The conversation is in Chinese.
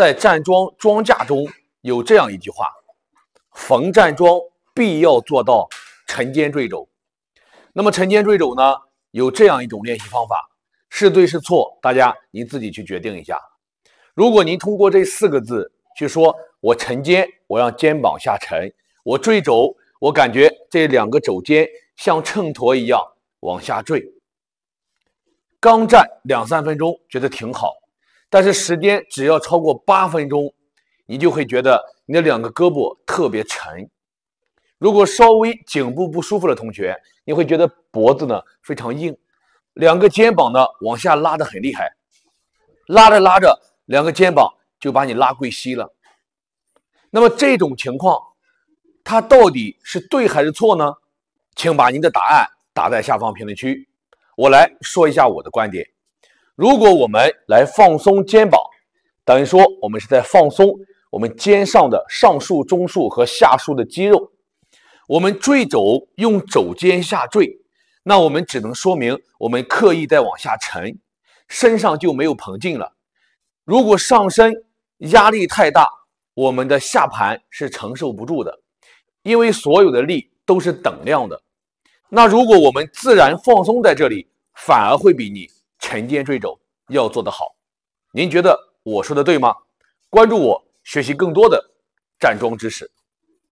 在站桩桩架中有这样一句话：“逢站桩必要做到沉肩坠肘。”那么沉肩坠肘呢？有这样一种练习方法，是对是错？大家您自己去决定一下。如果您通过这四个字去说：“我沉肩，我让肩膀下沉；我坠肘，我感觉这两个肘肩像秤砣一样往下坠。”刚站两三分钟，觉得挺好。但是时间只要超过八分钟，你就会觉得你的两个胳膊特别沉。如果稍微颈部不舒服的同学，你会觉得脖子呢非常硬，两个肩膀呢往下拉的很厉害，拉着拉着两个肩膀就把你拉跪膝了。那么这种情况，它到底是对还是错呢？请把您的答案打在下方评论区，我来说一下我的观点。如果我们来放松肩膀，等于说我们是在放松我们肩上的上束、中束和下束的肌肉。我们坠肘用肘尖下坠，那我们只能说明我们刻意在往下沉，身上就没有膨劲了。如果上身压力太大，我们的下盘是承受不住的，因为所有的力都是等量的。那如果我们自然放松在这里，反而会比你沉肩坠肘。要做得好，您觉得我说的对吗？关注我，学习更多的站桩知识。